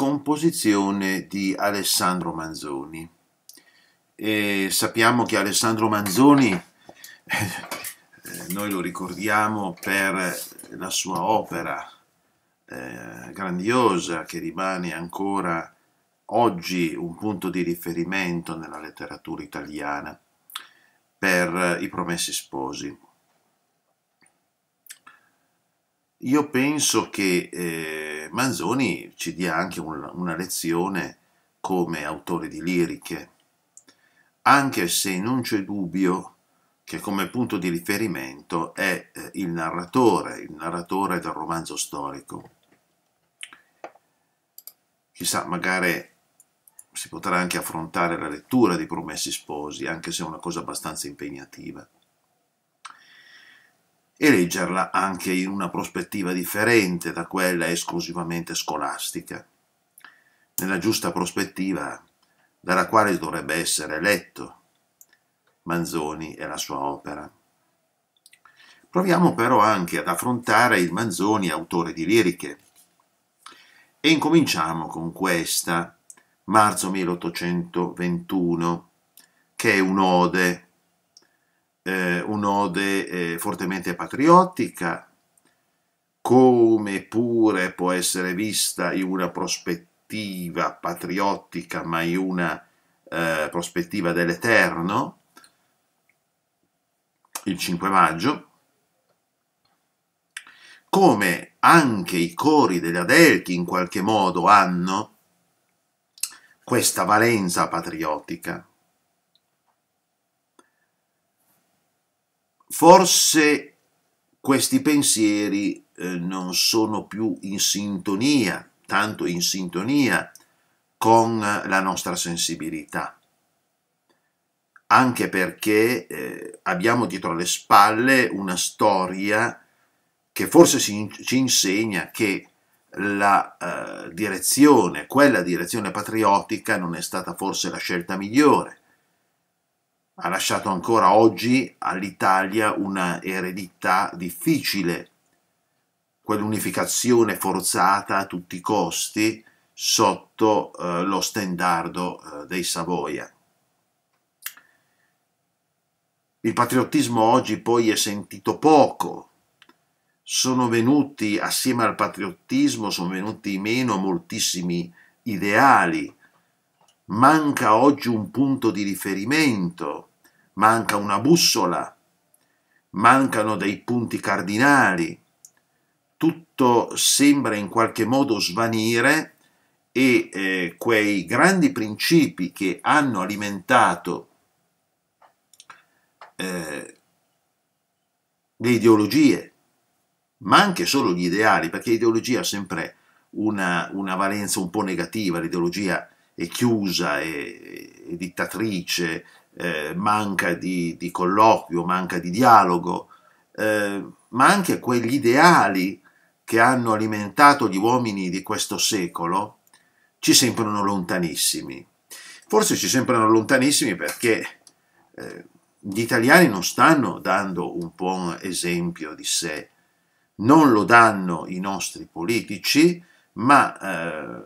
composizione di Alessandro Manzoni. E sappiamo che Alessandro Manzoni, eh, eh, noi lo ricordiamo per la sua opera eh, grandiosa che rimane ancora oggi un punto di riferimento nella letteratura italiana per i promessi sposi Io penso che eh, Manzoni ci dia anche un, una lezione come autore di liriche, anche se non c'è dubbio che come punto di riferimento è eh, il narratore, il narratore del romanzo storico. Chissà, magari si potrà anche affrontare la lettura di Promessi Sposi, anche se è una cosa abbastanza impegnativa e leggerla anche in una prospettiva differente da quella esclusivamente scolastica, nella giusta prospettiva dalla quale dovrebbe essere letto Manzoni e la sua opera. Proviamo però anche ad affrontare il Manzoni autore di liriche e incominciamo con questa, marzo 1821, che è un'ode eh, un'ode eh, fortemente patriottica, come pure può essere vista in una prospettiva patriottica, ma in una eh, prospettiva dell'Eterno, il 5 maggio, come anche i cori degli Adelchi in qualche modo hanno questa valenza patriottica. forse questi pensieri eh, non sono più in sintonia, tanto in sintonia con la nostra sensibilità, anche perché eh, abbiamo dietro le spalle una storia che forse si, ci insegna che la eh, direzione, quella direzione patriottica non è stata forse la scelta migliore ha lasciato ancora oggi all'Italia una eredità difficile, quell'unificazione forzata a tutti i costi sotto eh, lo stendardo eh, dei Savoia. Il patriottismo oggi poi è sentito poco, sono venuti assieme al patriottismo, sono venuti meno moltissimi ideali, manca oggi un punto di riferimento manca una bussola, mancano dei punti cardinali, tutto sembra in qualche modo svanire e eh, quei grandi principi che hanno alimentato eh, le ideologie, ma anche solo gli ideali, perché l'ideologia ha sempre una, una valenza un po' negativa, l'ideologia è chiusa, è, è dittatrice, eh, manca di, di, colloquio, manca di dialogo, eh, ma anche quegli ideali che hanno alimentato gli uomini di questo secolo ci sembrano lontanissimi. Forse ci sembrano lontanissimi perché eh, gli italiani non stanno dando un buon esempio di sé, non lo danno i nostri politici, ma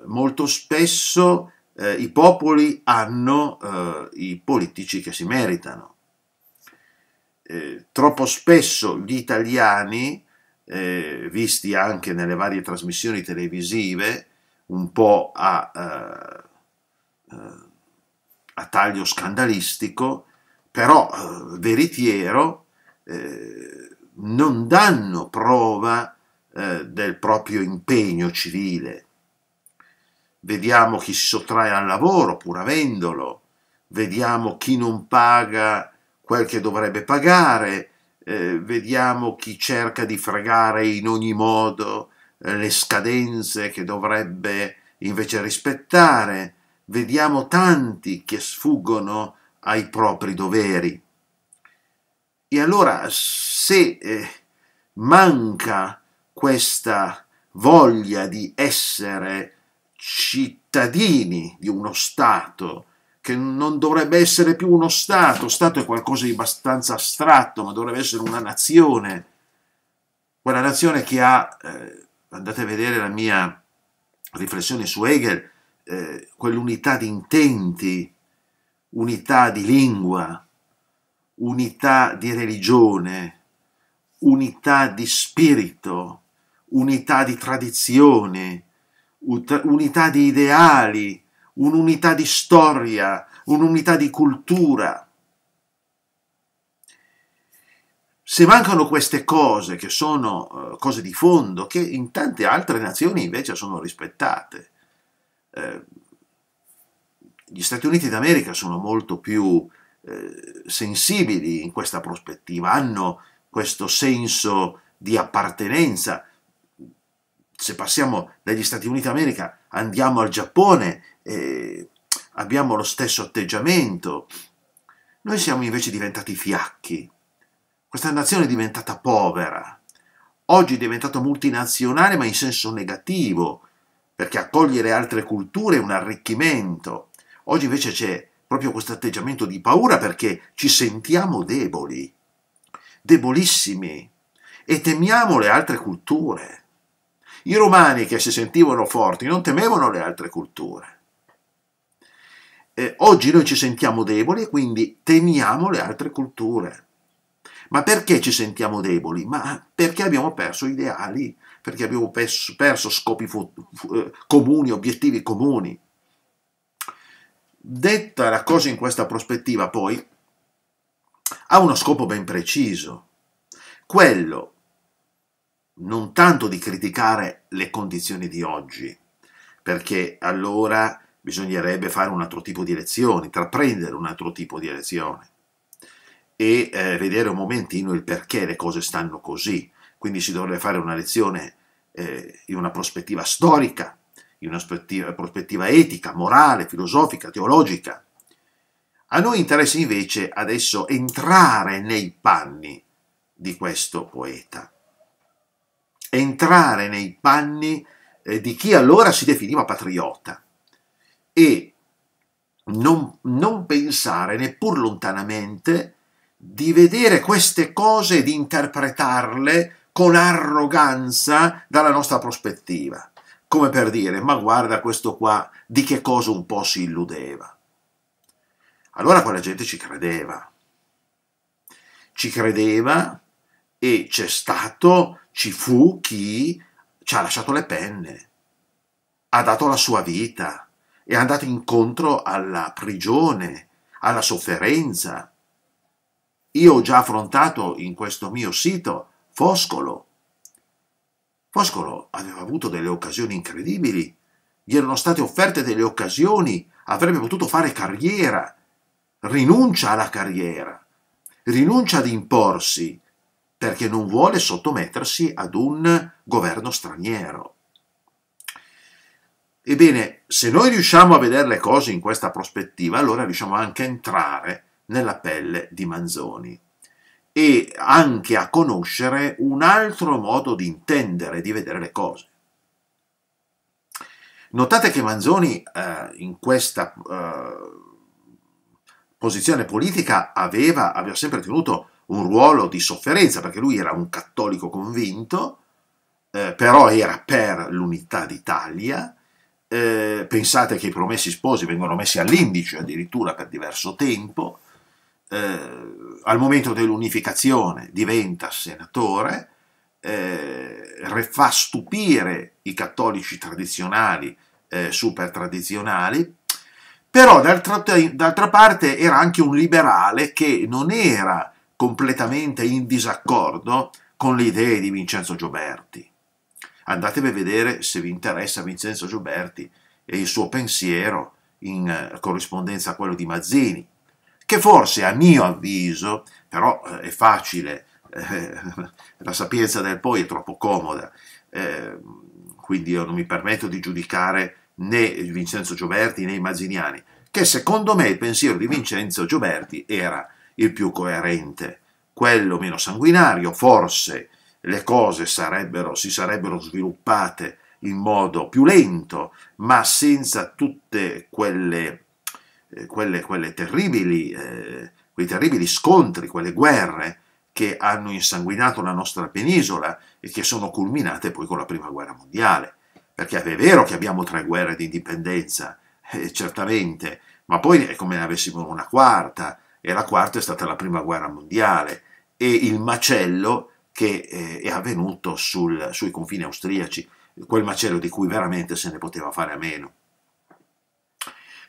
eh, molto spesso eh, i popoli hanno eh, i politici che si meritano. Eh, troppo spesso gli italiani, eh, visti anche nelle varie trasmissioni televisive, un po' a, eh, eh, a taglio scandalistico, però veritiero, non danno prova del proprio impegno civile, vediamo chi si sottrae al lavoro pur avendolo, vediamo chi non paga quel che dovrebbe pagare, eh, vediamo chi cerca di fregare in ogni modo eh, le scadenze che dovrebbe invece rispettare, vediamo tanti che sfuggono ai propri doveri. E allora se eh, manca questa voglia di essere cittadini di uno Stato che non dovrebbe essere più uno Stato, Stato è qualcosa di abbastanza astratto, ma dovrebbe essere una nazione, quella nazione che ha, eh, andate a vedere la mia riflessione su Hegel, eh, quell'unità di intenti, unità di lingua, unità di religione, unità di spirito, unità di tradizione, unità di ideali, un'unità di storia, un'unità di cultura. Se mancano queste cose, che sono eh, cose di fondo, che in tante altre nazioni invece sono rispettate, eh, gli Stati Uniti d'America sono molto più eh, sensibili in questa prospettiva, hanno questo senso di appartenenza se passiamo dagli Stati Uniti d'America andiamo al Giappone, e abbiamo lo stesso atteggiamento. Noi siamo invece diventati fiacchi. Questa nazione è diventata povera. Oggi è diventata multinazionale ma in senso negativo, perché accogliere altre culture è un arricchimento. Oggi invece c'è proprio questo atteggiamento di paura perché ci sentiamo deboli, debolissimi e temiamo le altre culture. I romani che si sentivano forti non temevano le altre culture. Eh, oggi noi ci sentiamo deboli e quindi temiamo le altre culture. Ma perché ci sentiamo deboli? Ma perché abbiamo perso ideali, perché abbiamo perso, perso scopi fu, fu, eh, comuni, obiettivi comuni. Detta la cosa in questa prospettiva, poi, ha uno scopo ben preciso, quello non tanto di criticare le condizioni di oggi, perché allora bisognerebbe fare un altro tipo di elezione, intraprendere un altro tipo di elezione e eh, vedere un momentino il perché le cose stanno così. Quindi si dovrebbe fare una lezione eh, in una prospettiva storica, in una prospettiva, prospettiva etica, morale, filosofica, teologica. A noi interessa invece adesso entrare nei panni di questo poeta entrare nei panni eh, di chi allora si definiva patriota e non, non pensare neppur lontanamente di vedere queste cose e di interpretarle con arroganza dalla nostra prospettiva, come per dire, ma guarda questo qua, di che cosa un po' si illudeva. Allora quella gente ci credeva, ci credeva e c'è stato ci fu chi ci ha lasciato le penne, ha dato la sua vita, è andato incontro alla prigione, alla sofferenza. Io ho già affrontato in questo mio sito Foscolo. Foscolo aveva avuto delle occasioni incredibili, gli erano state offerte delle occasioni, avrebbe potuto fare carriera. Rinuncia alla carriera, rinuncia ad imporsi, perché non vuole sottomettersi ad un governo straniero. Ebbene, se noi riusciamo a vedere le cose in questa prospettiva, allora riusciamo anche a entrare nella pelle di Manzoni e anche a conoscere un altro modo di intendere, di vedere le cose. Notate che Manzoni eh, in questa eh, posizione politica aveva, aveva sempre tenuto un ruolo di sofferenza, perché lui era un cattolico convinto, eh, però era per l'unità d'Italia. Eh, pensate che i promessi sposi vengono messi all'indice addirittura per diverso tempo. Eh, al momento dell'unificazione diventa senatore, eh, fa stupire i cattolici tradizionali, eh, super tradizionali, però d'altra parte era anche un liberale che non era completamente in disaccordo con le idee di Vincenzo Gioberti. Andatevi a vedere se vi interessa Vincenzo Gioberti e il suo pensiero in eh, corrispondenza a quello di Mazzini, che forse a mio avviso, però eh, è facile, eh, la sapienza del poi è troppo comoda, eh, quindi io non mi permetto di giudicare né Vincenzo Gioberti né i Mazziniani, che secondo me il pensiero di Vincenzo Gioberti era il più coerente, quello meno sanguinario, forse le cose sarebbero, si sarebbero sviluppate in modo più lento, ma senza tutte quelle, eh, quelle, quelle terribili, eh, quei terribili scontri, quelle guerre che hanno insanguinato la nostra penisola e che sono culminate poi con la prima guerra mondiale. Perché è vero che abbiamo tre guerre di indipendenza, eh, certamente, ma poi è come ne avessimo una quarta, e la quarta è stata la prima guerra mondiale e il macello che eh, è avvenuto sul, sui confini austriaci, quel macello di cui veramente se ne poteva fare a meno.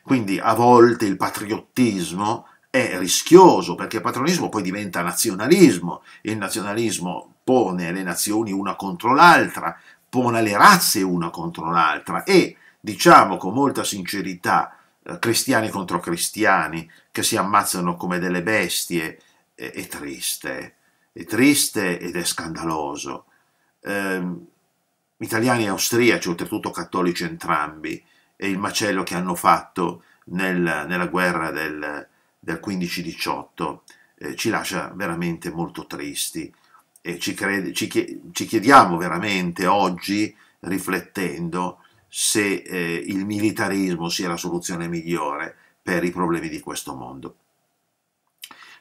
Quindi a volte il patriottismo è rischioso perché il patronismo poi diventa nazionalismo, il nazionalismo pone le nazioni una contro l'altra, pone le razze una contro l'altra e diciamo con molta sincerità eh, cristiani contro cristiani, che si ammazzano come delle bestie, è, è triste, è triste ed è scandaloso. Ehm, italiani e austriaci, oltretutto cattolici entrambi, e il macello che hanno fatto nel, nella guerra del, del 15-18 eh, ci lascia veramente molto tristi e ci, crede, ci, ci chiediamo veramente oggi, riflettendo, se eh, il militarismo sia la soluzione migliore per i problemi di questo mondo.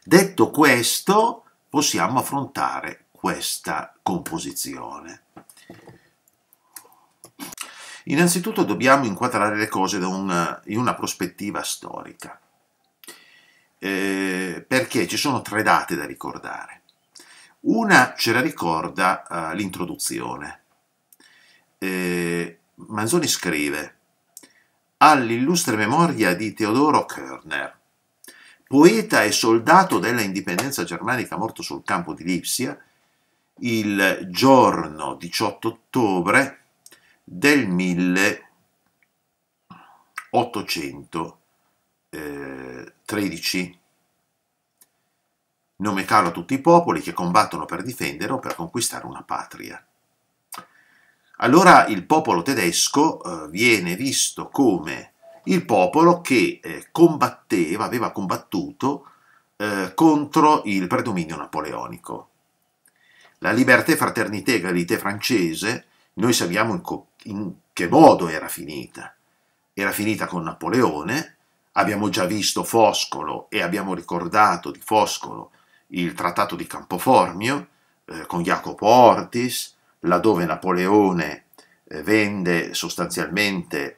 Detto questo, possiamo affrontare questa composizione. Innanzitutto dobbiamo inquadrare le cose un, in una prospettiva storica, eh, perché ci sono tre date da ricordare. Una ce la ricorda eh, l'introduzione. Eh, Manzoni scrive all'illustre memoria di Teodoro Körner, poeta e soldato della indipendenza germanica morto sul campo di Lipsia il giorno 18 ottobre del 1813. Eh, Nome caro a tutti i popoli che combattono per difendere o per conquistare una patria allora il popolo tedesco eh, viene visto come il popolo che eh, combatteva, aveva combattuto eh, contro il predominio napoleonico. La liberté, fraternité, egalité francese, noi sappiamo in, in che modo era finita. Era finita con Napoleone, abbiamo già visto Foscolo e abbiamo ricordato di Foscolo il trattato di Campoformio eh, con Jacopo Ortis, laddove Napoleone eh, vende sostanzialmente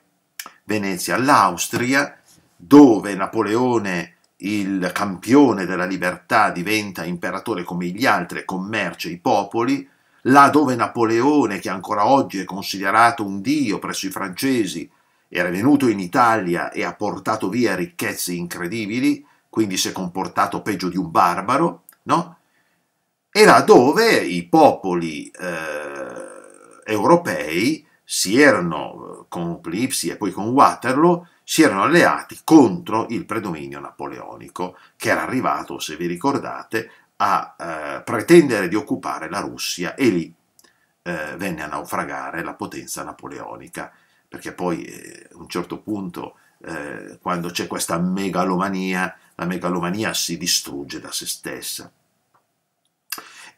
Venezia all'Austria, dove Napoleone, il campione della libertà, diventa imperatore come gli altri, commercia i popoli, là dove Napoleone, che ancora oggi è considerato un dio presso i francesi, era venuto in Italia e ha portato via ricchezze incredibili, quindi si è comportato peggio di un barbaro, no? era dove i popoli eh, europei si erano, eh, con Plipsi e poi con Waterloo, si erano alleati contro il predominio napoleonico, che era arrivato, se vi ricordate, a eh, pretendere di occupare la Russia e lì eh, venne a naufragare la potenza napoleonica, perché poi eh, a un certo punto, eh, quando c'è questa megalomania, la megalomania si distrugge da se stessa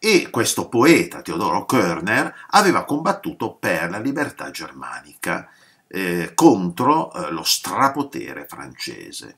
e questo poeta, Teodoro Körner, aveva combattuto per la libertà germanica eh, contro eh, lo strapotere francese.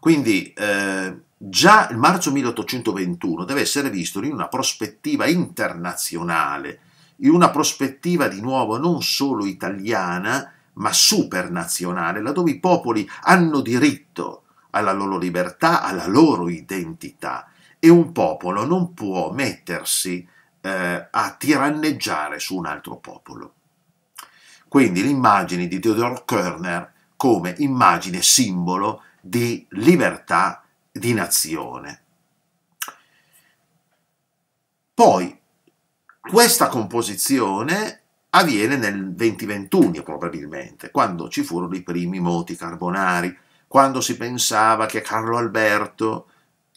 Quindi eh, già il marzo 1821 deve essere visto in una prospettiva internazionale, in una prospettiva di nuovo non solo italiana, ma supernazionale, laddove i popoli hanno diritto alla loro libertà, alla loro identità e un popolo non può mettersi eh, a tiranneggiare su un altro popolo. Quindi l'immagine di Theodore Körner come immagine simbolo di libertà di nazione. Poi questa composizione avviene nel 2021 probabilmente, quando ci furono i primi moti carbonari, quando si pensava che Carlo Alberto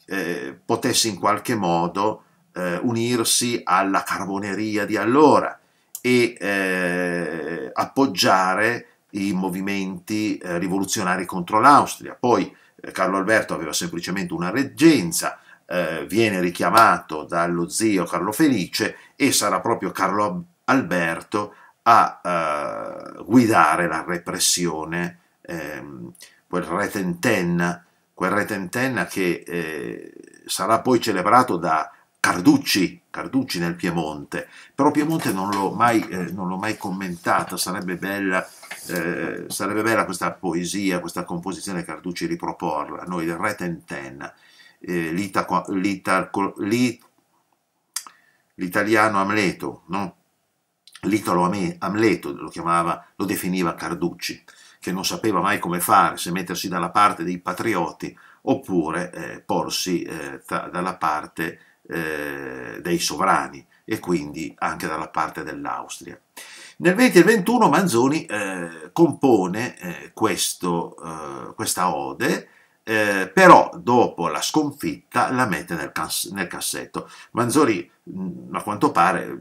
eh, potesse in qualche modo eh, unirsi alla carboneria di allora e eh, appoggiare i movimenti eh, rivoluzionari contro l'Austria. Poi eh, Carlo Alberto aveva semplicemente una reggenza, eh, viene richiamato dallo zio Carlo Felice e sarà proprio Carlo Alberto a guidare la repressione, ehm, quel retentenna quel re Tentenna che eh, sarà poi celebrato da Carducci, Carducci nel Piemonte, però Piemonte non l'ho mai, eh, mai, commentata, sarebbe bella, eh, sarebbe bella, questa poesia, questa composizione Carducci riproporla, noi il re retentenna, eh, l'italiano Amleto, no? l'italo Amleto lo, chiamava, lo definiva Carducci che non sapeva mai come fare, se mettersi dalla parte dei patrioti oppure eh, porsi eh, tra, dalla parte eh, dei sovrani e quindi anche dalla parte dell'Austria. Nel 20 e 21 Manzoni eh, compone eh, questo, eh, questa ode, però dopo la sconfitta la mette nel, nel cassetto. Manzoni, a quanto pare,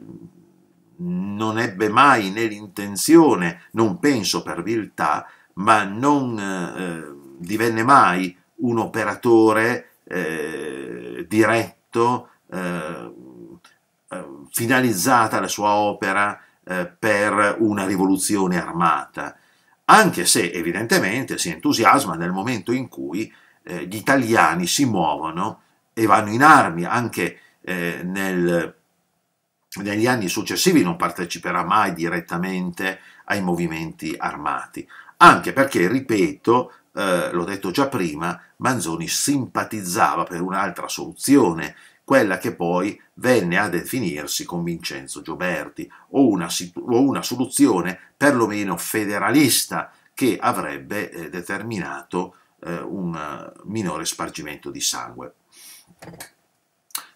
non ebbe mai né l'intenzione, non penso per viltà, ma non eh, eh divenne mai un operatore eh, diretto, eh, eh finalizzata la sua opera eh, per una rivoluzione armata, anche se evidentemente si entusiasma nel momento in cui gli italiani si muovono e vanno in armi anche nel negli anni successivi non parteciperà mai direttamente ai movimenti armati, anche perché, ripeto, eh, l'ho detto già prima, Manzoni simpatizzava per un'altra soluzione, quella che poi venne a definirsi con Vincenzo Gioberti, o una, o una soluzione perlomeno federalista che avrebbe eh, determinato eh, un minore spargimento di sangue.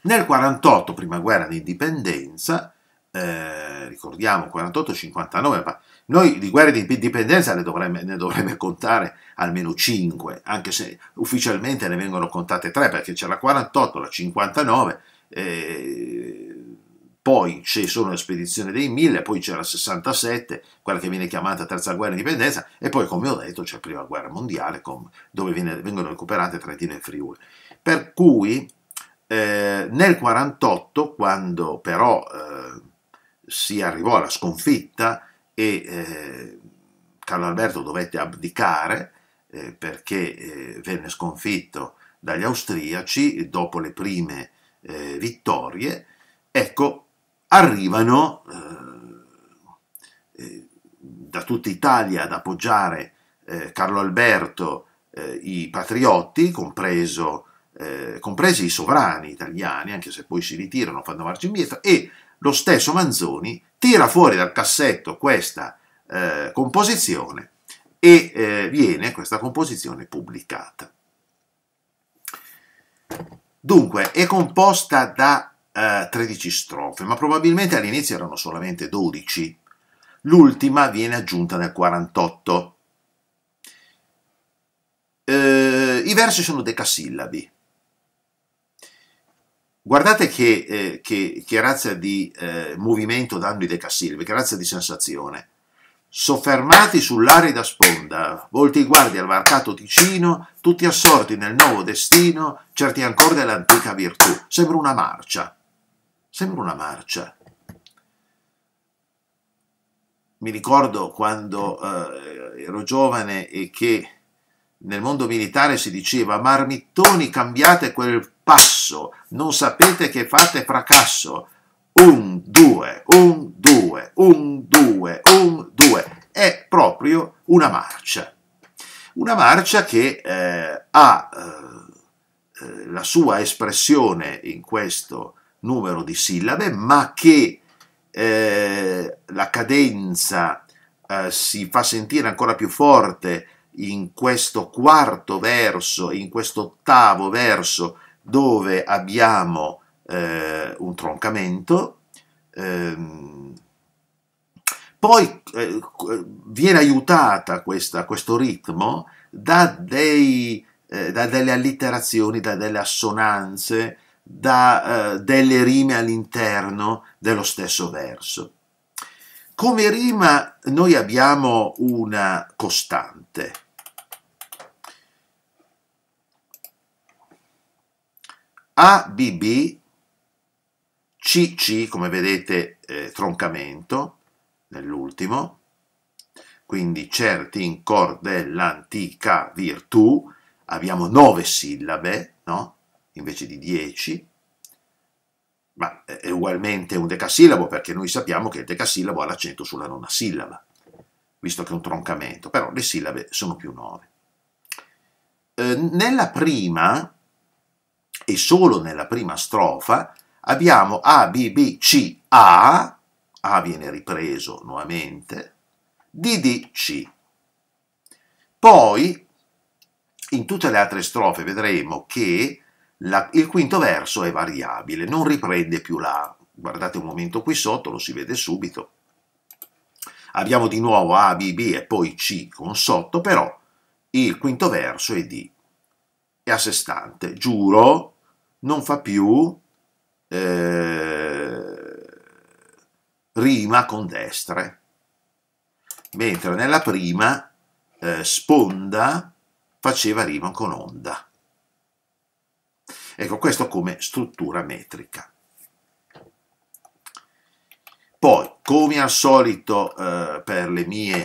Nel 48, prima guerra di indipendenza, eh, ricordiamo 48-59, ma noi di guerre di indipendenza ne dovremmo, ne dovremmo contare almeno 5, anche se ufficialmente ne vengono contate 3, perché c'è la 48, la 59, eh, poi c'è solo la spedizione dei 1000, poi c'è la 67, quella che viene chiamata terza guerra di indipendenza, e poi come ho detto c'è la prima guerra mondiale, con, dove viene, vengono recuperate Trentino e Friuli. Per cui eh, nel 48, quando però eh, si arrivò alla sconfitta e eh, Carlo Alberto dovette abdicare eh, perché eh, venne sconfitto dagli austriaci dopo le prime vittorie, ecco, arrivano da tutta Italia ad appoggiare Carlo Alberto i patriotti, compreso eh, compresi i sovrani italiani, anche se poi si ritirano, fanno marcia indietro, e lo stesso Manzoni tira fuori dal cassetto questa eh, composizione e eh, viene questa composizione pubblicata. Dunque, è composta da 13 eh, strofe, ma probabilmente all'inizio erano solamente 12. L'ultima viene aggiunta nel 48. Eh, I versi sono decasillabi, Guardate che, eh, che, che razza di eh, movimento danno i decasilvi, che razza di sensazione. Soffermati sull'arida sponda, volti i guardi al varcato Ticino, tutti assorti nel nuovo destino, certi ancora dell'antica virtù. Sembra una marcia. Sembra una marcia. Mi ricordo quando eh, ero giovane e che nel mondo militare si diceva marmittoni cambiate quel passo, non sapete che fate fracasso. Un, due, un, due, un, due, un, due. È proprio una marcia. Una marcia che eh, ha eh, eh la sua espressione in questo numero di sillabe, ma che eh, la cadenza eh, si fa sentire ancora più forte in questo quarto verso, in questo ottavo verso, dove abbiamo eh, un troncamento, ehm, poi eh, viene aiutata questa, questo ritmo da, dei, eh, da, delle allitterazioni, da delle assonanze, da eh, delle rime all'interno dello stesso verso. Come rima noi abbiamo una costante, ABB, CC, come vedete, eh, troncamento nell'ultimo, quindi certi in cor dell'antica virtù, abbiamo nove sillabe, no? invece di dieci, ma eh, è ugualmente un decasillabo perché noi sappiamo che il decasillabo ha l'accento sulla nona sillaba, visto che è un troncamento, però le sillabe sono più nove. Eh, nella prima e solo nella prima strofa abbiamo A, B, B, C, A, A viene ripreso nuovamente, D, D, C. Poi, in tutte le altre strofe vedremo che la, il quinto verso è variabile, non riprende più la Guardate un momento qui sotto, lo si vede subito. Abbiamo di nuovo A, B, B e poi C con sotto, però il quinto verso è D. È a sé stante. Giuro, non fa più eh, rima con destre, mentre nella prima eh, sponda faceva rima con onda. Ecco, questo come struttura metrica. Poi, come al solito eh, per le mie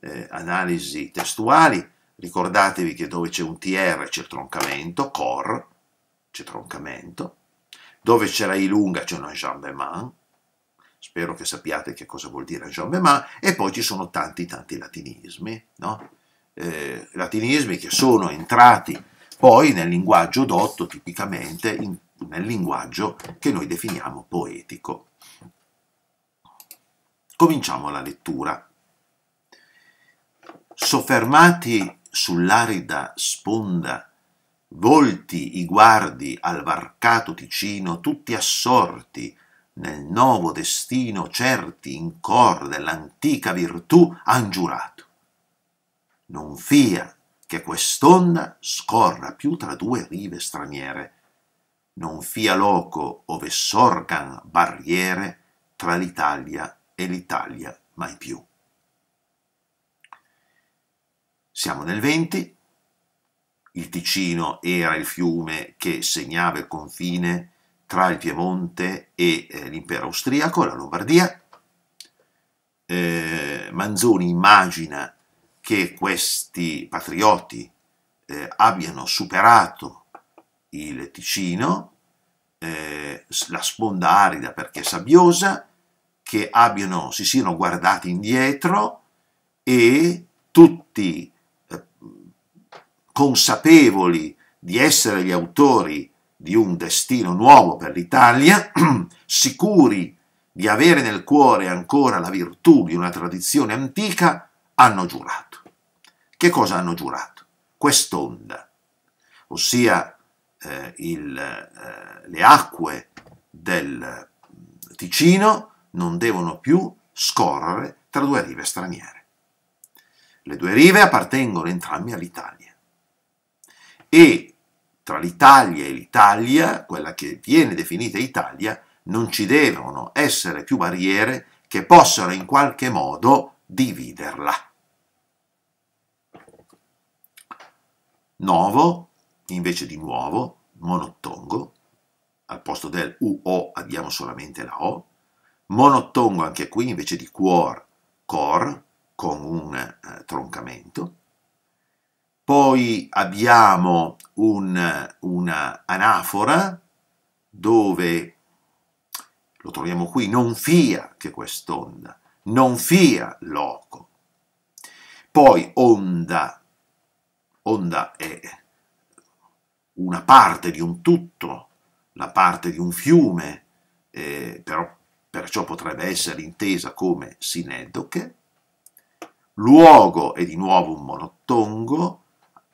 eh, analisi testuali, ricordatevi che dove c'è un TR c'è il troncamento, core, c'è Troncamento, dove c'è la Ilunga c'è un enjambement, spero che sappiate che cosa vuol dire enjambement, e poi ci sono tanti tanti latinismi, no? eh, latinismi che sono entrati poi nel linguaggio dotto, tipicamente in, nel linguaggio che noi definiamo poetico. Cominciamo la lettura. Soffermati sull'arida sponda volti i guardi al varcato Ticino, tutti assorti nel novo destino, certi in cor dell'antica virtù han giurato. Non fia che quest'onda scorra più tra due rive straniere, non fia loco ove sorgan barriere tra l'Italia e l'Italia mai più. Siamo nel 20, il Ticino era il fiume che segnava il confine tra il Piemonte e eh, l'impero austriaco, la Lombardia. Eh, Manzoni immagina che questi patrioti eh, abbiano superato il Ticino, eh, la sponda arida perché sabbiosa, che abbiano, si siano guardati indietro e tutti consapevoli di essere gli autori di un destino nuovo per l'Italia, sicuri di avere nel cuore ancora la virtù di una tradizione antica, hanno giurato. Che cosa hanno giurato? Quest'onda, ossia eh, il, eh, le acque del mm, Ticino non devono più scorrere tra due rive straniere. Le due rive appartengono entrambi all'Italia e tra l'Italia e l'Italia, quella che viene definita Italia, non ci devono essere più barriere che possano in qualche modo dividerla. Novo, invece di nuovo, monottongo, al posto del UO abbiamo solamente la O, monottongo anche qui invece di cuor, cor, con un eh, troncamento, poi abbiamo un, una anafora dove, lo troviamo qui, non fia che quest'onda, non fia loco. Poi onda, onda è una parte di un tutto, la parte di un fiume, eh, però, perciò potrebbe essere intesa come sinedoche. Luogo è di nuovo un monotongo,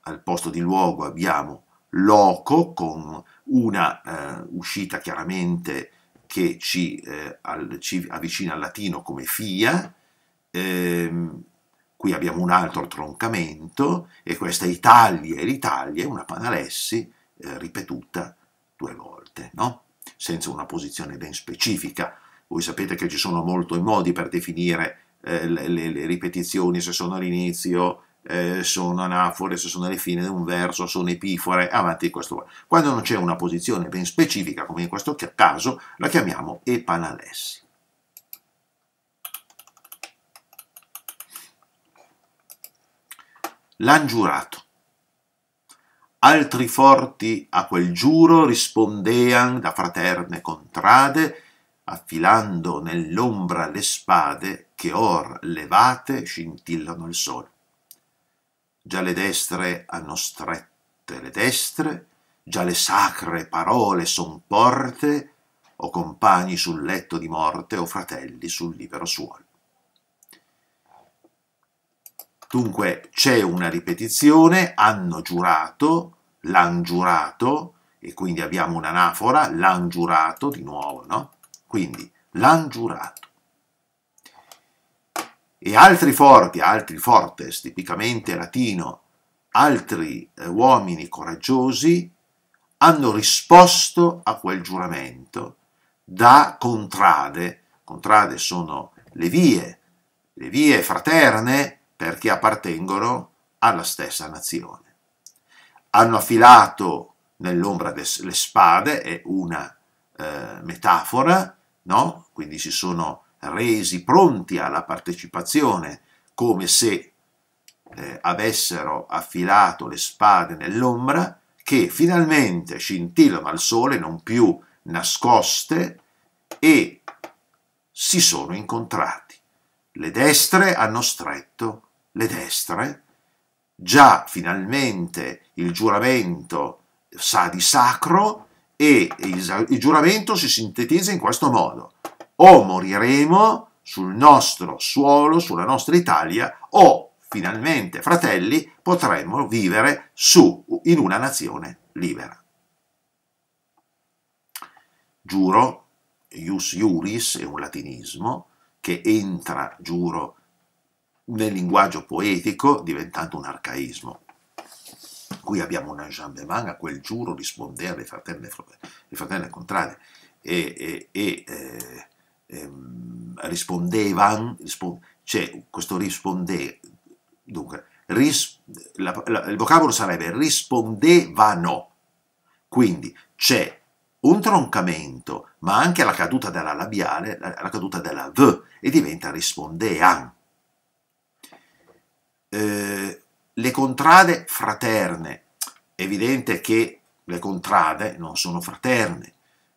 al posto di luogo abbiamo loco con una eh, uscita chiaramente che ci, eh, al, ci, avvicina al latino come fia, ehm, qui abbiamo un altro troncamento e questa Italia e l'Italia è una panalessi eh, ripetuta due volte, no? senza una posizione ben specifica. Voi sapete che ci sono molti modi per definire eh, le, le, le ripetizioni, se sono all'inizio, eh, sono anafore, se sono le fine di un verso, sono epifore, avanti di questo. Quando non c'è una posizione ben specifica, come in questo caso, la chiamiamo epanalessi. L'han giurato. Altri forti a quel giuro rispondean da fraterne contrade, affilando nell'ombra le spade che or levate scintillano il sole già le destre hanno strette le destre, già le sacre parole son porte, o compagni sul letto di morte, o fratelli sul libero suolo. Dunque c'è una ripetizione, hanno giurato, l'han giurato, e quindi abbiamo un'anafora, l'han giurato di nuovo, no? Quindi l'han giurato e altri forti, altri fortes, tipicamente latino, altri eh, uomini coraggiosi, hanno risposto a quel giuramento da contrade, contrade sono le vie, le vie fraterne perché appartengono alla stessa nazione. Hanno affilato nell'ombra le spade, è una eh, metafora, no? quindi si sono resi pronti alla partecipazione come se eh, avessero affilato le spade nell'ombra, che finalmente scintillano al sole, non più nascoste, e si sono incontrati. Le destre hanno stretto le destre, già finalmente il giuramento sa di sacro e il, il giuramento si sintetizza in questo modo o moriremo sul nostro suolo, sulla nostra Italia, o finalmente, fratelli, potremo vivere su, in una nazione libera. Giuro, ius iuris è un latinismo che entra, giuro, nel linguaggio poetico diventando un arcaismo. Qui abbiamo un Man, a quel giuro rispondere alle fratelle, le fraterne contrade e, e, e eh, ehm, rispondevan, rispon c'è cioè, questo risponde, dunque, ris la, la, il vocabolo sarebbe rispondevano, quindi c'è un troncamento, ma anche la caduta della labiale, la, la caduta della V, e diventa rispondean. Eh, le contrade fraterne, evidente che le contrade non sono fraterne,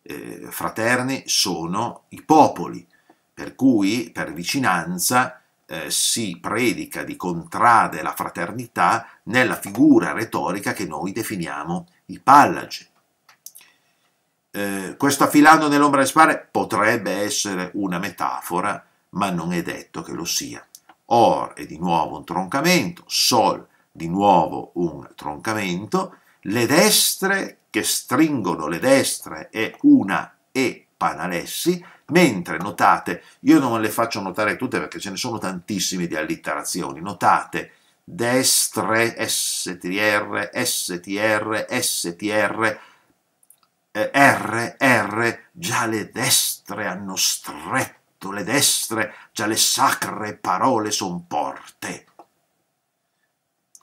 eh, fraterne sono i popoli, per cui per vicinanza eh, si predica di contrade la fraternità nella figura retorica che noi definiamo i pallage. Eh, questo affilando nell'ombra delle spare potrebbe essere una metafora, ma non è detto che lo sia. Or è di nuovo un troncamento, Sol di nuovo un troncamento, le destre che stringono le destre è una e Panalessi, mentre notate, io non le faccio notare tutte perché ce ne sono tantissime di allitterazioni, notate destre, str, str, str, eh, r, r, già le destre hanno stretto le destre, già le sacre parole sono porte.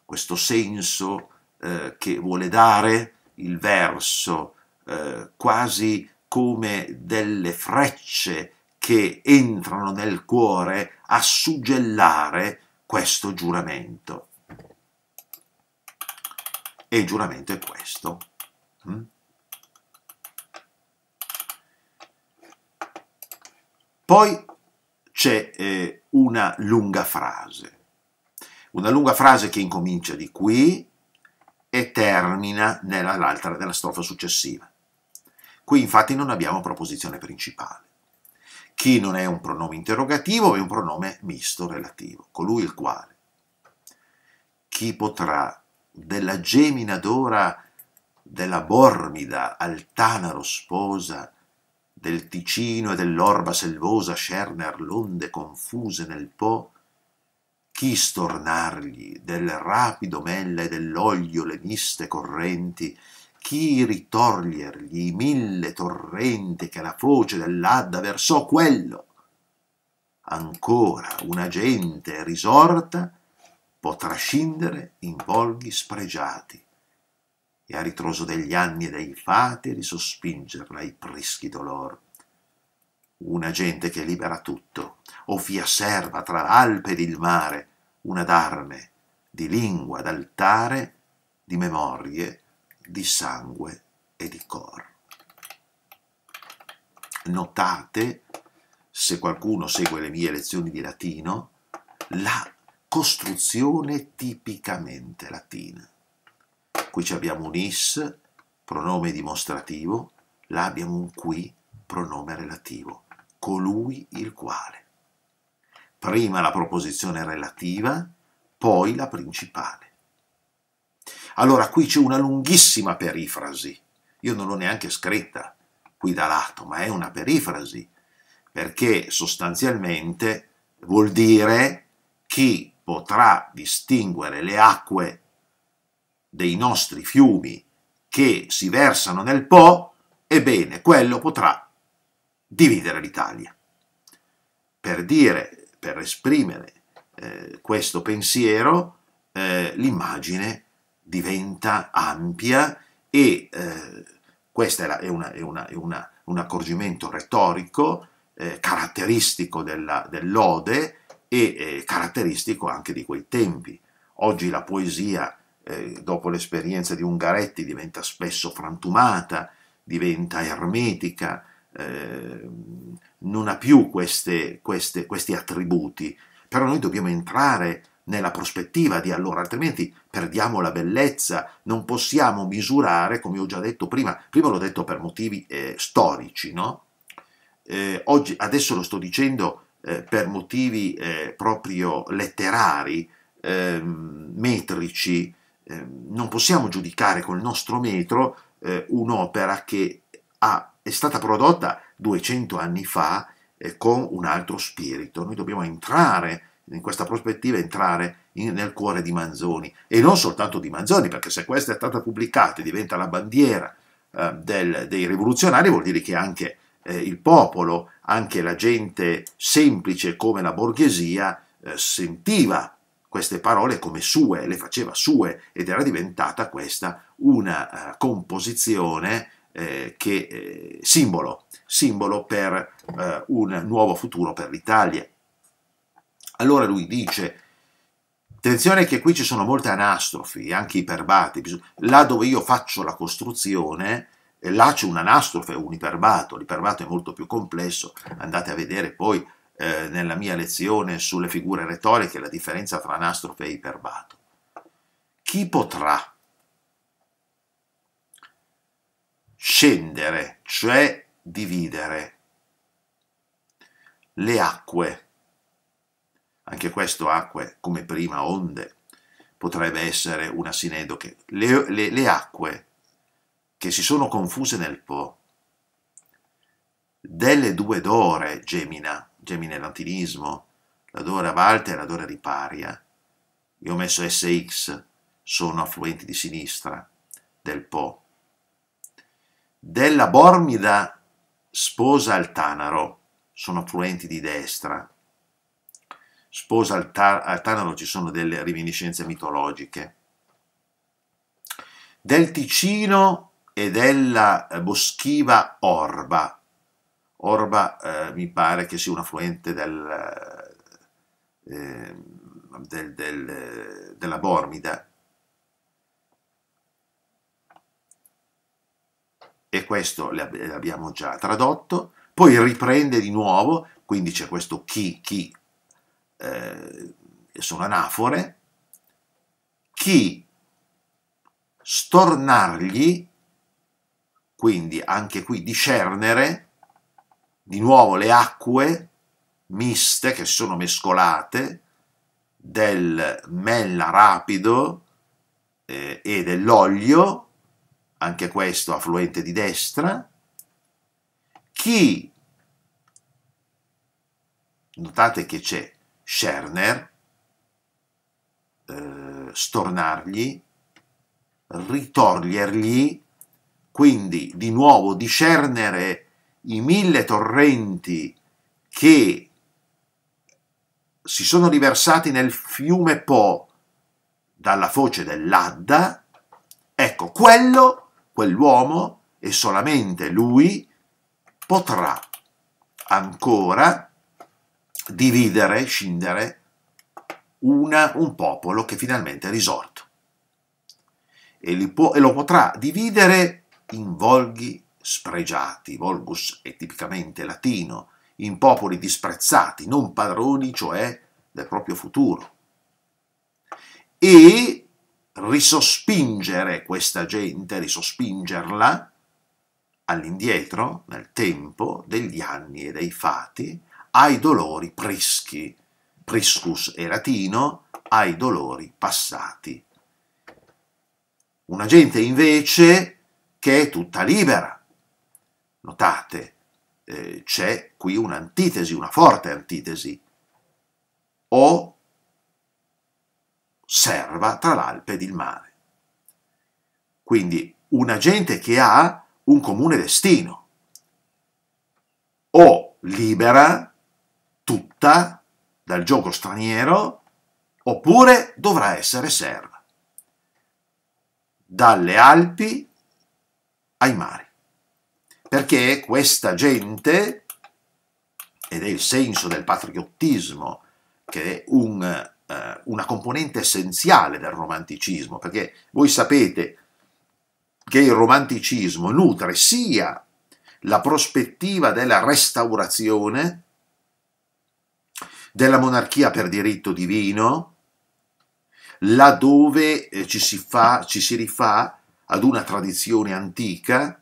Questo senso eh, che vuole dare il verso eh, quasi come delle frecce che entrano nel cuore a suggellare questo giuramento. E il giuramento è questo. Mm? Poi c'è eh, una lunga frase, una lunga frase che incomincia di qui, e termina nella, nella strofa successiva. Qui infatti non abbiamo proposizione principale. Chi non è un pronome interrogativo è un pronome misto relativo, colui il quale. Chi potrà della gemina d'ora, della bormida altana rosposa del Ticino e dell'orba selvosa scerner l'onde confuse nel po', chi stornargli del rapido melle dell'olio le miste correnti, chi ritogliergli i mille torrenti che la foce dell'adda versò quello. Ancora una gente risorta potrà scindere in volghi spregiati e a ritroso degli anni e dei fati risospingerla ai prischi dolor. Una gente che libera tutto, o fia serva tra l'alpe ed il mare, una d'arme, di lingua, d'altare, di memorie, di sangue e di cor. Notate, se qualcuno segue le mie lezioni di latino, la costruzione tipicamente latina. Qui abbiamo un is, pronome dimostrativo, là abbiamo un qui, pronome relativo, colui il quale prima la proposizione relativa, poi la principale. Allora qui c'è una lunghissima perifrasi, io non l'ho neanche scritta qui da lato, ma è una perifrasi, perché sostanzialmente vuol dire chi potrà distinguere le acque dei nostri fiumi che si versano nel Po, ebbene quello potrà dividere l'Italia. Per dire per esprimere eh, questo pensiero eh, l'immagine diventa ampia e eh, questo è, una, è, una, è un accorgimento retorico eh, caratteristico della, dell'ode e eh, caratteristico anche di quei tempi. Oggi la poesia, eh, dopo l'esperienza di Ungaretti, diventa spesso frantumata, diventa ermetica, Ehm, non ha più queste, queste, questi attributi, però noi dobbiamo entrare nella prospettiva di allora, altrimenti perdiamo la bellezza, non possiamo misurare, come ho già detto prima, prima l'ho detto per motivi eh, storici, no? eh, oggi, adesso lo sto dicendo eh, per motivi eh, proprio letterari, ehm, metrici, ehm, non possiamo giudicare col nostro metro eh, un'opera che ha è stata prodotta 200 anni fa eh, con un altro spirito. Noi dobbiamo entrare in questa prospettiva, entrare in, nel cuore di Manzoni e non soltanto di Manzoni, perché se questa è stata pubblicata e diventa la bandiera eh, del, dei rivoluzionari, vuol dire che anche eh, il popolo, anche la gente semplice come la borghesia, eh, sentiva queste parole come sue, le faceva sue ed era diventata questa una eh, composizione eh, che, eh, simbolo, simbolo, per eh, un nuovo futuro per l'Italia. Allora lui dice, attenzione che qui ci sono molte anastrofi, anche iperbati, là dove io faccio la costruzione, eh, là c'è un'anastrofe, un iperbato, l'iperbato è molto più complesso, andate a vedere poi eh, nella mia lezione sulle figure retoriche la differenza tra anastrofe e iperbato. Chi potrà scendere, cioè dividere. Le acque, anche questo acque come prima onde, potrebbe essere una sinedoche. Le, le, le acque che si sono confuse nel Po, delle due dore, Gemina, Gemina è latinismo, la Dora Walter e la Dora Riparia, io ho messo SX, sono affluenti di sinistra del Po, della Bormida sposa al Tanaro, sono affluenti di destra. Sposa al Tanaro ci sono delle reminiscenze mitologiche. Del Ticino e della eh, Boschiva Orba. Orba eh, mi pare che sia un affluente del, eh, del, del, della Bormida e questo l'abbiamo eh, già tradotto, poi riprende di nuovo, quindi c'è questo chi, chi, eh, sono anafore, chi stornargli, quindi anche qui discernere, di nuovo le acque miste che sono mescolate del mella rapido eh, e dell'olio, anche questo affluente di destra, chi, notate che c'è Scherner, eh, stornargli, ritogliergli, quindi di nuovo discernere i mille torrenti che si sono riversati nel fiume Po dalla foce dell'Adda, ecco, quello quell'uomo e solamente lui potrà ancora dividere, scindere una, un popolo che finalmente è risorto e, può, e lo potrà dividere in volghi spregiati, volgus è tipicamente latino, in popoli disprezzati, non padroni, cioè del proprio futuro. E risospingere questa gente, risospingerla all'indietro, nel tempo, degli anni e dei fati, ai dolori prischi, priscus e latino, ai dolori passati. Una gente invece che è tutta libera. Notate, eh, c'è qui un'antitesi, una forte antitesi. O serva tra l'Alpe ed il mare. Quindi una gente che ha un comune destino, o libera tutta dal gioco straniero, oppure dovrà essere serva, dalle Alpi ai mari. Perché questa gente, ed è il senso del patriottismo, che è un eh, una componente essenziale del romanticismo, perché voi sapete che il romanticismo nutre sia la prospettiva della restaurazione della monarchia per diritto divino, laddove eh, ci si, fa, ci si rifà ad una tradizione antica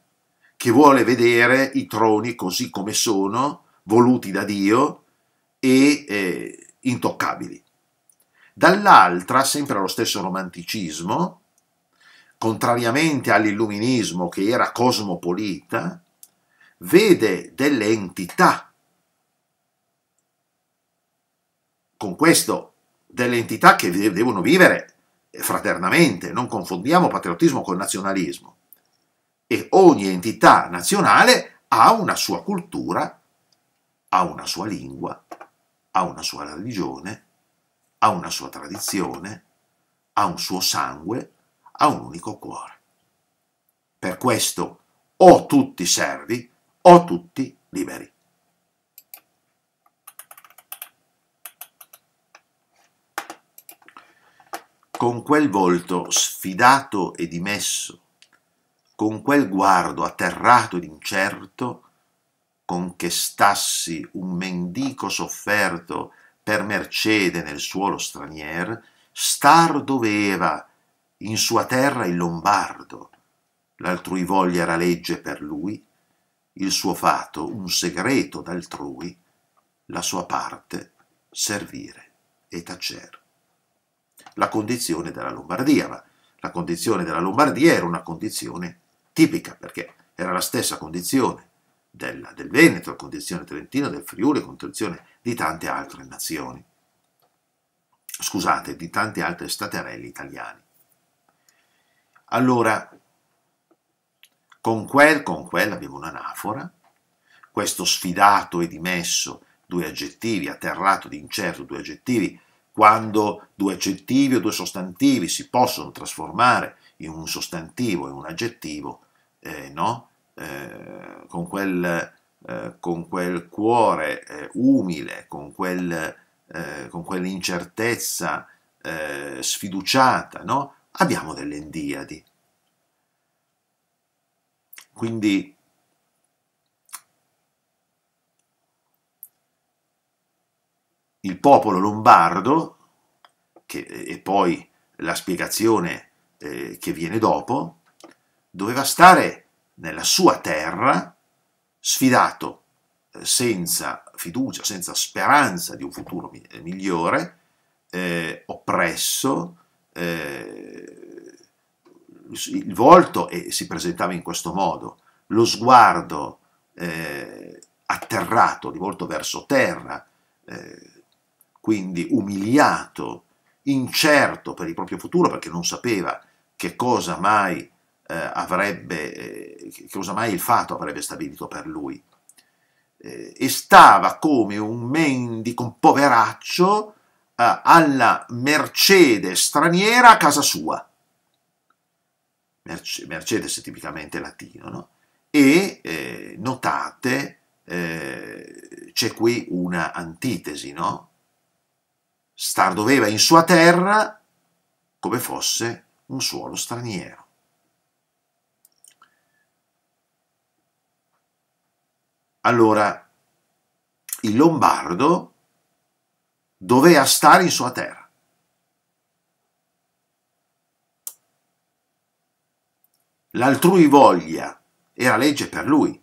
che vuole vedere i troni così come sono, voluti da Dio e eh, intoccabili dall'altra sempre lo stesso romanticismo, contrariamente all'illuminismo che era cosmopolita, vede delle entità. Con questo, delle entità che devono vivere fraternamente, non confondiamo patriottismo con nazionalismo. E ogni entità nazionale ha una sua cultura, ha una sua lingua, ha una sua religione, ha una sua tradizione, ha un suo sangue, ha un unico cuore. Per questo o tutti servi o tutti liberi. Con quel volto sfidato e dimesso, con quel guardo atterrato ed incerto, con che stassi un mendico sofferto per mercede nel suolo stranier, star doveva, in sua terra il lombardo, l'altrui voglia era legge per lui, il suo fato un segreto d'altrui, la sua parte servire e tacere. La condizione della Lombardia, ma la condizione della Lombardia era una condizione tipica, perché era la stessa condizione della, del Veneto, la condizione trentina, del Friuli, la condizione di tante altre nazioni. Scusate, di tante altre staterelle italiane. Allora, con quel, con quel abbiamo un'anafora, questo sfidato e dimesso, due aggettivi, atterrato di incerto, due aggettivi, quando due aggettivi o due sostantivi si possono trasformare in un sostantivo e un aggettivo, eh, no? Eh, con quel eh, con quel cuore eh, umile, con, quel, eh, con quell'incertezza eh, sfiduciata, no? abbiamo delle endiadi. Quindi il popolo lombardo, che è poi la spiegazione eh, che viene dopo, doveva stare nella sua terra sfidato eh, senza fiducia, senza speranza di un futuro eh, migliore, eh, oppresso, eh, il volto eh, si presentava in questo modo, lo sguardo eh, atterrato di volto verso terra, quindi umiliato, incerto per il proprio futuro perché non sapeva che cosa mai eh, avrebbe, eh, che cosa mai il fato avrebbe stabilito per lui. Eh, e stava come un mendico, un poveraccio, alla mercede straniera a casa sua. Mercedes è tipicamente latino, no? E eh, notate, eh, c'è qui una antitesi, no? Star doveva in sua terra come fosse un suolo straniero. Allora, il Lombardo doveva stare in sua terra. L'altrui voglia era legge per lui.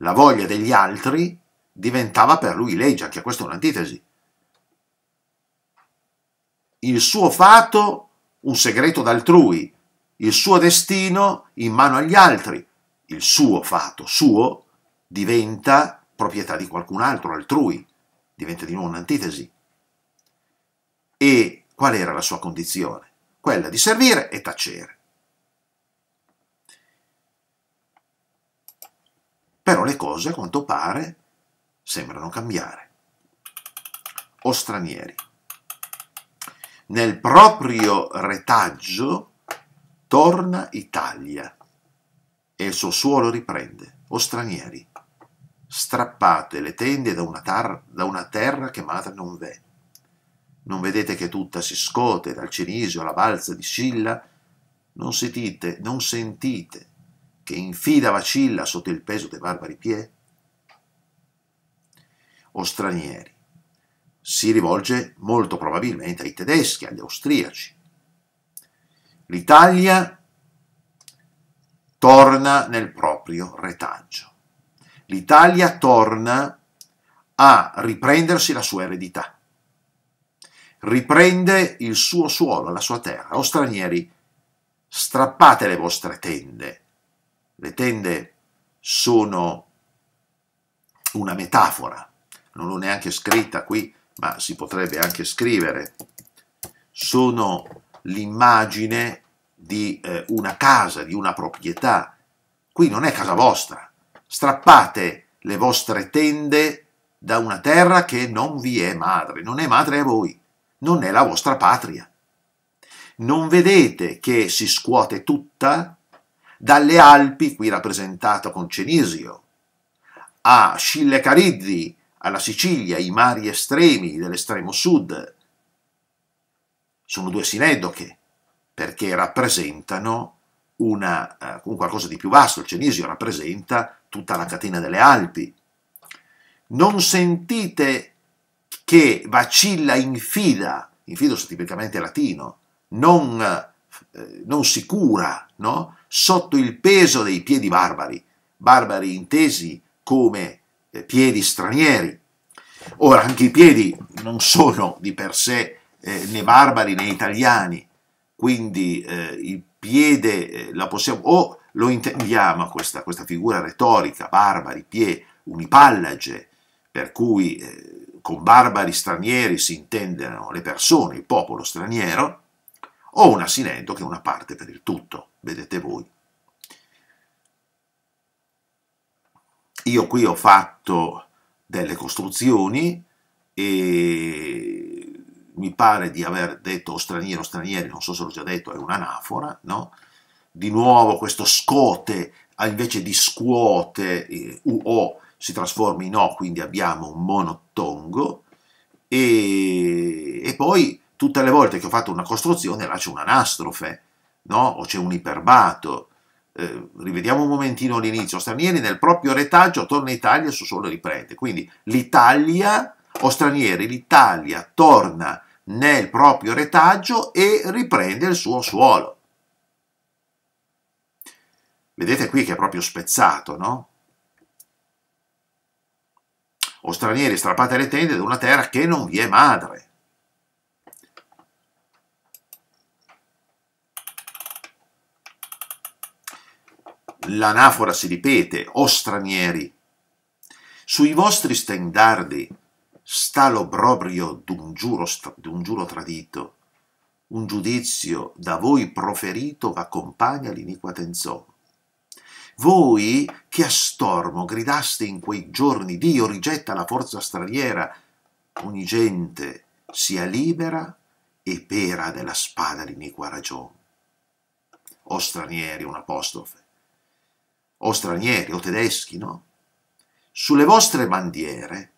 La voglia degli altri diventava per lui legge, anche questa è un'antitesi. Il suo fatto, un segreto d'altrui, il suo destino in mano agli altri, il suo fatto suo diventa proprietà di qualcun altro, altrui, diventa di nuovo un'antitesi. E qual era la sua condizione? Quella di servire e tacere. Però le cose, a quanto pare, sembrano cambiare. O stranieri. Nel proprio retaggio torna Italia e il suo suolo riprende, o stranieri strappate le tende da una, da una terra che madre non v'è. Non vedete che tutta si scote dal Cinisio alla balza di Scilla? Non sentite, non sentite che infida vacilla sotto il peso dei barbari pie? O stranieri. Si rivolge molto probabilmente ai tedeschi, agli austriaci. L'Italia torna nel proprio retaggio l'Italia torna a riprendersi la sua eredità, riprende il suo suolo, la sua terra. O stranieri, strappate le vostre tende. Le tende sono una metafora, non l'ho neanche scritta qui, ma si potrebbe anche scrivere. Sono l'immagine di eh, una casa, di una proprietà. Qui non è casa vostra, strappate le vostre tende da una terra che non vi è madre, non è madre a voi, non è la vostra patria. Non vedete che si scuote tutta dalle Alpi, qui rappresentato con Cenisio, a Scille Cariddi, alla Sicilia, i mari estremi dell'estremo sud. Sono due sinedoche, perché rappresentano una, eh, un qualcosa di più vasto. Il Cenisio rappresenta tutta la catena delle Alpi. Non sentite che vacilla infida, infido tipicamente latino, non, eh, non sicura, no? sotto il peso dei piedi barbari, barbari intesi come eh, piedi stranieri. Ora, anche i piedi non sono di per sé eh, né barbari né italiani, quindi eh, il piede eh, la possiamo... o lo intendiamo questa, questa figura retorica, barbari, pie, unipallage, per cui eh, con barbari stranieri si intendono le persone, il popolo straniero, o un asinendo che è una parte per il tutto, vedete voi. Io qui ho fatto delle costruzioni e mi pare di aver detto o straniero, stranieri, non so se l'ho già detto, è un'anafora, no? di nuovo questo scote invece di scuote eh, UO si trasforma in O, quindi abbiamo un monotongo e, e, poi tutte le volte che ho fatto una costruzione là c'è un'anastrofe, no? o c'è un iperbato. Eh, rivediamo un momentino l'inizio, stranieri nel proprio retaggio torna Italia su solo riprende, quindi l'Italia o stranieri, l'Italia torna nel proprio retaggio e riprende il suo suolo. Vedete qui che è proprio spezzato, no? O stranieri strappate le tende da una terra che non vi è madre. L'anafora si ripete, o stranieri, sui vostri stendardi sta l'obrobrio d'un giuro, d'un giuro tradito, un giudizio da voi proferito v'accompagna l'iniqua tenzon. Voi che a stormo gridaste in quei giorni, Dio rigetta la forza straniera, ogni gente sia libera e pera della spada l'iniqua ragione. O stranieri, un apostrofe, o stranieri, o tedeschi, no? Sulle vostre bandiere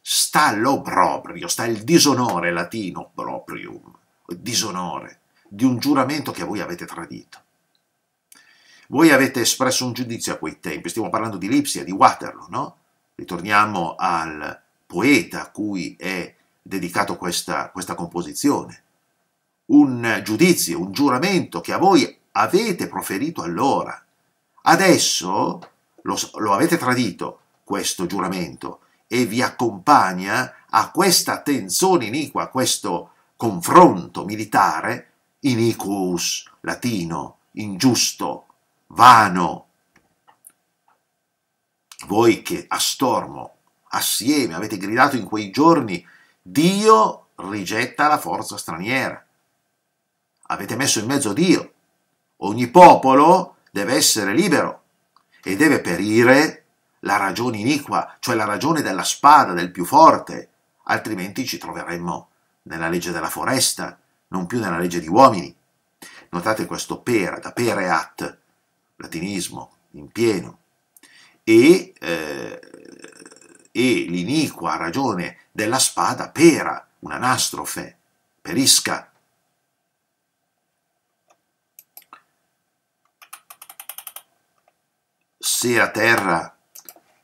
sta l'obbrobrio, sta il disonore latino, proprium, il disonore di un giuramento che voi avete tradito. Voi avete espresso un giudizio a quei tempi, stiamo parlando di Lipsia, di Waterloo, no? Ritorniamo al poeta a cui è dedicato questa, questa composizione. Un giudizio, un giuramento che a voi avete proferito allora. Adesso lo, lo avete tradito, questo giuramento, e vi accompagna a questa tensione iniqua, a questo confronto militare, iniquus, latino, ingiusto, vano. Voi che a stormo, assieme, avete gridato in quei giorni, Dio rigetta la forza straniera. Avete messo in mezzo Dio. Ogni popolo deve essere libero e deve perire la ragione iniqua, cioè la ragione della spada, del più forte, altrimenti ci troveremmo nella legge della foresta, non più nella legge di uomini. Notate questo pera, da pereat, latinismo in pieno, e, eh, e l'iniqua ragione della spada pera, un'anastrofe, perisca. Se a terra,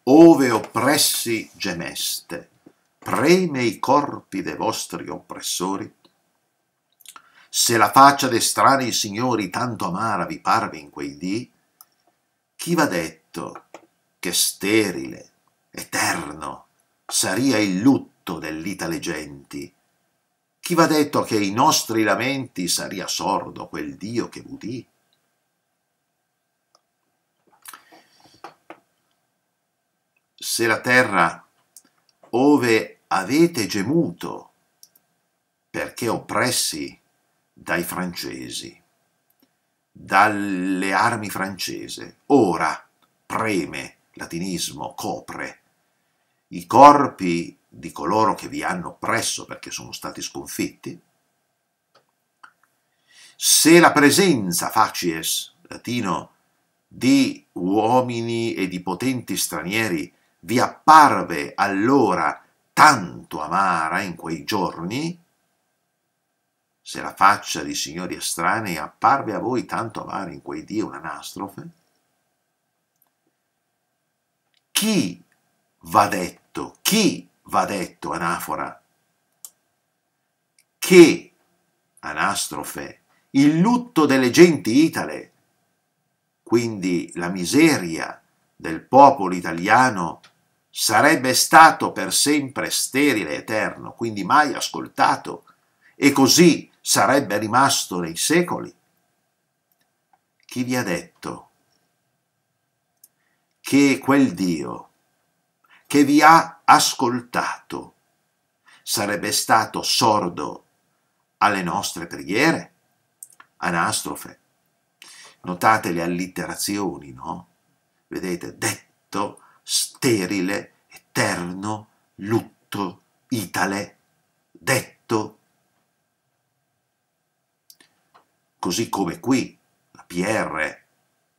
ove oppressi gemeste, preme i corpi dei vostri oppressori, se la faccia dei strani signori tanto amara vi parve in quei dì, chi va detto che sterile, eterno, saria il lutto dell'Itale genti? Chi va detto che i nostri lamenti saria sordo quel Dio che udì? Se la terra, ove avete gemuto, perché oppressi dai francesi, dalle armi francese. Ora preme, latinismo, copre. I corpi di coloro che vi hanno oppresso perché sono stati sconfitti. Se la presenza facies, latino, di uomini e di potenti stranieri vi apparve allora tanto amara in quei giorni, se la faccia di signori estranei apparve a voi tanto amare in quei dì un'anastrofe? Chi va detto, chi va detto anafora, che anastrofe, il lutto delle genti itale, quindi la miseria del popolo italiano, sarebbe stato per sempre sterile eterno, quindi mai ascoltato, e così sarebbe rimasto nei secoli? Chi vi ha detto che quel Dio che vi ha ascoltato sarebbe stato sordo alle nostre preghiere? Anastrofe. Notate le allitterazioni, no? Vedete, detto, sterile, eterno, lutto, itale, detto, così come qui la PR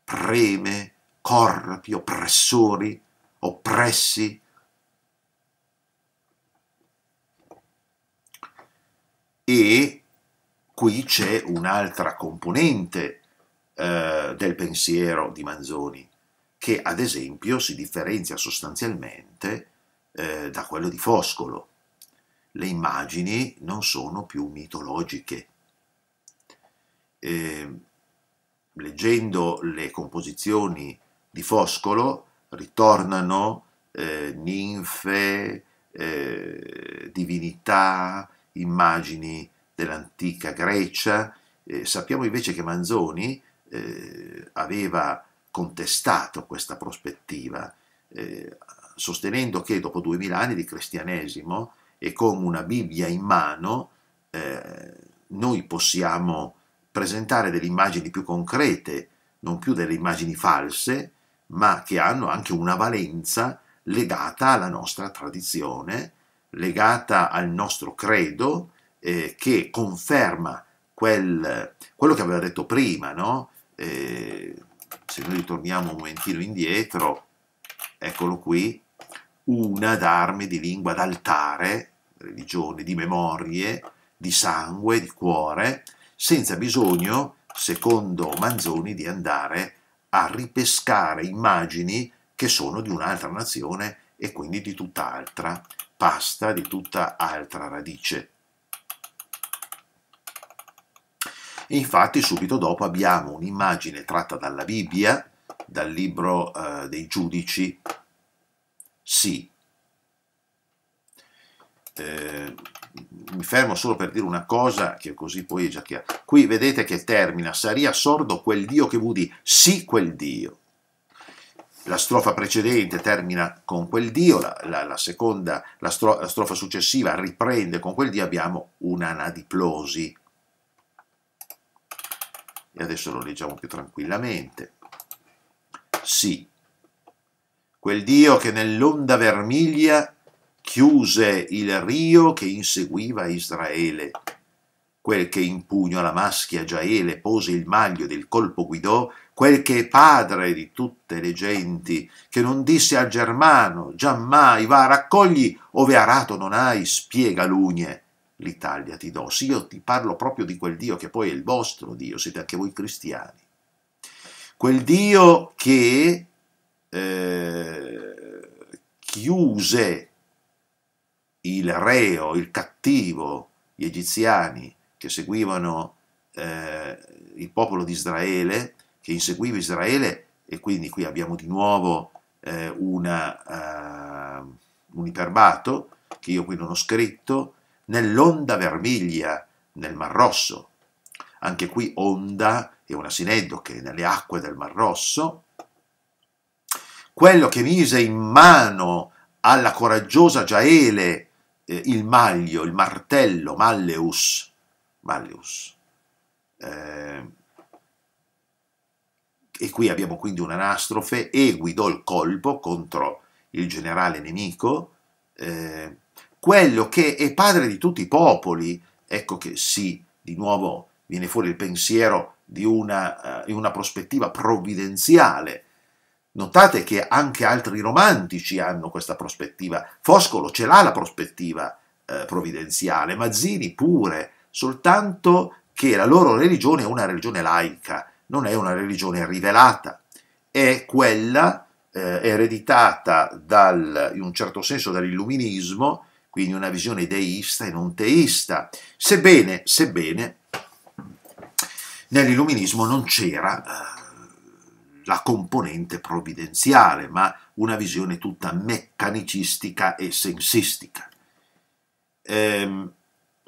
preme corpi, oppressori, oppressi. E qui c'è un'altra componente eh, del pensiero di Manzoni, che ad esempio si differenzia sostanzialmente eh, da quello di Foscolo. Le immagini non sono più mitologiche, eh, leggendo le composizioni di Foscolo ritornano eh, ninfe, eh, divinità, immagini dell'antica Grecia. sappiamo invece che Manzoni eh, aveva contestato questa prospettiva, eh, sostenendo che dopo duemila anni di cristianesimo e con una Bibbia in mano, eh, noi possiamo presentare delle immagini più concrete, non più delle immagini false, ma che hanno anche una valenza legata alla nostra tradizione, legata al nostro credo, eh, che conferma quel, quello che aveva detto prima, no? eh, se noi torniamo un momentino indietro, eccolo qui, una d'arme di lingua d'altare, religione, di memorie, di sangue, di cuore, senza bisogno, secondo Manzoni, di andare a ripescare immagini che sono di un'altra nazione e quindi di tutt'altra pasta, di tutta altra radice. Infatti subito dopo abbiamo un'immagine tratta dalla Bibbia, dal libro eh, dei giudici, sì, eh, mi fermo solo per dire una cosa che così poi è già chiaro. Qui vedete che termina, saria sordo quel Dio che vudi, sì quel Dio. La strofa precedente termina con quel Dio, la, la, la seconda, la, stro, la, strofa successiva riprende con quel Dio, abbiamo un'anadiplosi. E adesso lo leggiamo più tranquillamente. Sì, quel Dio che nell'onda vermiglia chiuse il rio che inseguiva Israele. Quel che in pugno alla maschia Giaele pose il maglio del colpo guidò, quel che è padre di tutte le genti, che non disse a Germano, giammai, va, raccogli, ove arato non hai, spiega l'ugne. L'Italia ti do. Sì, io ti parlo proprio di quel Dio che poi è il vostro Dio, siete anche voi cristiani. Quel Dio che eh, chiuse il reo, il cattivo, gli egiziani che seguivano eh, il popolo di Israele, che inseguiva Israele, e quindi qui abbiamo di nuovo eh, una, uh, un iperbato, che io qui non ho scritto, nell'onda vermiglia nel Mar Rosso. Anche qui onda è una sineddoche nelle acque del Mar Rosso. Quello che mise in mano alla coraggiosa Giaele eh, il maglio, il martello, malleus, malleus. Eh, e qui abbiamo quindi un'anastrofe, e guidò il colpo contro il generale nemico, eh, quello che è padre di tutti i popoli, ecco che sì, di nuovo viene fuori il pensiero di una, uh, una prospettiva provvidenziale, Notate che anche altri romantici hanno questa prospettiva. Foscolo ce l'ha la prospettiva eh, provvidenziale, Mazzini pure, soltanto che la loro religione è una religione laica, non è una religione rivelata, è quella eh, ereditata dal, in un certo senso dall'illuminismo, quindi una visione deista e non teista, sebbene, sebbene nell'illuminismo non c'era... Eh, la componente provvidenziale, ma una visione tutta meccanicistica e sensistica. Ehm,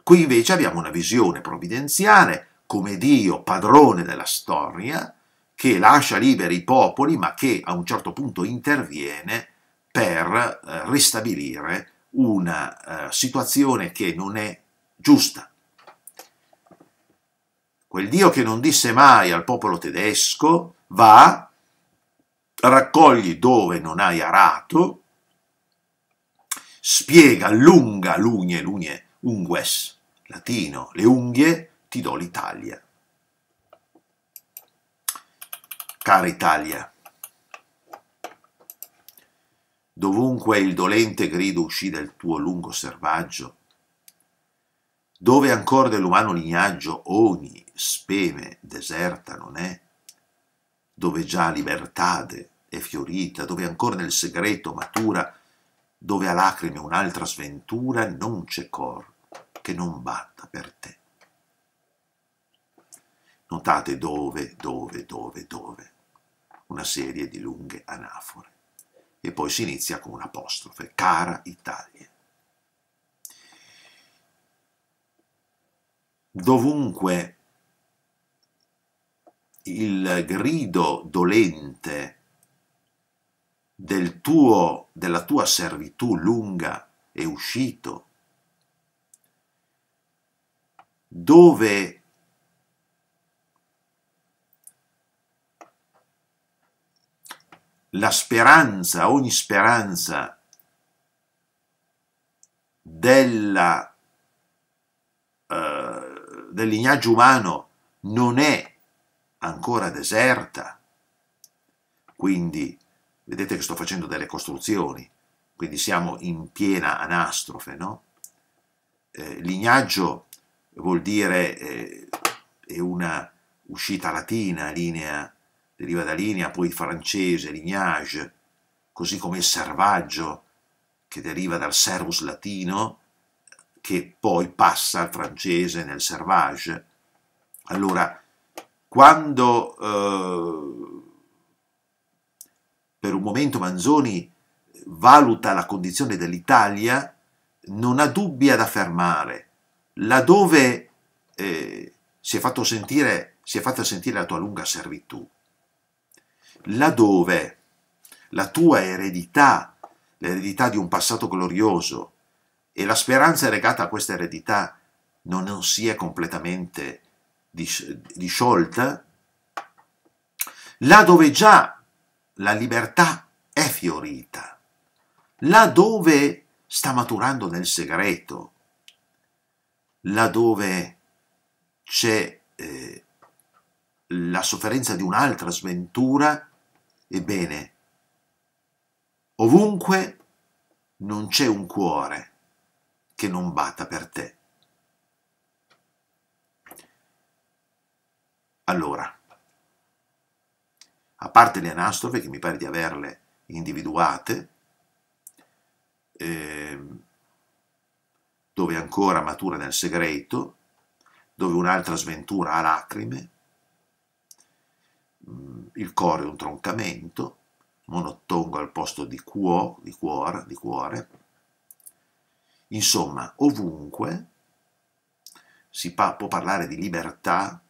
qui invece abbiamo una visione provvidenziale come Dio padrone della storia, che lascia liberi i popoli, ma che a un certo punto interviene per eh, ristabilire una eh, situazione che non è giusta. Quel Dio che non disse mai al popolo tedesco va raccogli dove non hai arato, spiega, lunga, lugne, lugne, ungues, latino, le unghie, ti do l'Italia. Cara Italia, dovunque il dolente grido uscì dal tuo lungo servaggio, dove ancor dell'umano lignaggio ogni speme deserta non è, dove già libertade è fiorita, dove ancora nel segreto matura, dove a lacrime un'altra sventura, non c'è cor che non batta per te. Notate dove, dove, dove, dove, una serie di lunghe anafore. E poi si inizia con un'apostrofe, cara Italia. Dovunque il grido dolente del tuo, della tua servitù lunga è uscito, dove la speranza, ogni speranza della, eh, del lignaggio umano non è ancora deserta. Quindi vedete che sto facendo delle costruzioni, quindi siamo in piena anastrofe, no? Eh, lignaggio vuol dire eh, è una uscita latina, linea, deriva da linea, poi francese, lignage, così come il servaggio che deriva dal servus latino, che poi passa al francese nel servage. Allora quando eh, per un momento Manzoni valuta la condizione dell'Italia, non ha dubbi ad affermare, laddove eh, si, è sentire, si è fatta sentire la tua lunga servitù, laddove la tua eredità, l'eredità di un passato glorioso e la speranza legata a questa eredità non, non è completamente disciolta, là dove già la libertà è fiorita, là dove sta maturando nel segreto, là dove c'è eh, la sofferenza di un'altra sventura, ebbene, ovunque non c'è un cuore che non batta per te. Allora, a parte le anastrofe, che mi pare di averle individuate, eh, dove ancora matura nel segreto, dove un'altra sventura ha lacrime, mm, il cuore è un troncamento, monottongo al posto di cuo, di cuore, di cuore. Insomma, ovunque si pa può parlare di libertà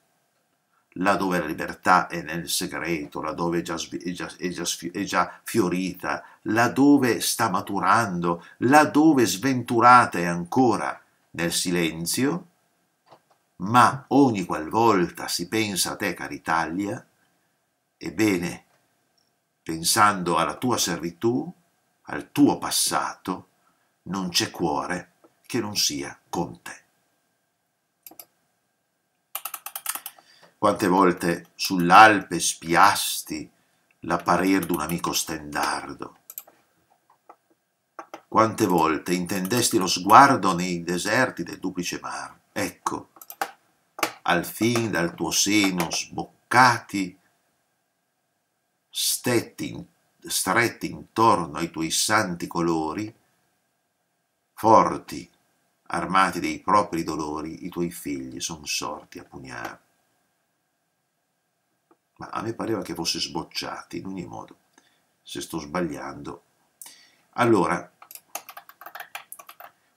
laddove la libertà è nel segreto, laddove è già, è già, è già, è già fiorita, laddove sta maturando, laddove sventurata è ancora nel silenzio, ma ogni qualvolta si pensa a te, Caritalia, ebbene, pensando alla tua servitù, al tuo passato, non c'è cuore che non sia con te. Quante volte sull'Alpe spiasti l'apparir d'un amico stendardo. Quante volte intendesti lo sguardo nei deserti del duplice mar. Ecco, al fin dal tuo seno sboccati, stetti in stretti intorno ai tuoi santi colori, forti, armati dei propri dolori, i tuoi figli son sorti a pugnare ma a me pareva che fosse sbocciata in ogni modo, se sto sbagliando. Allora,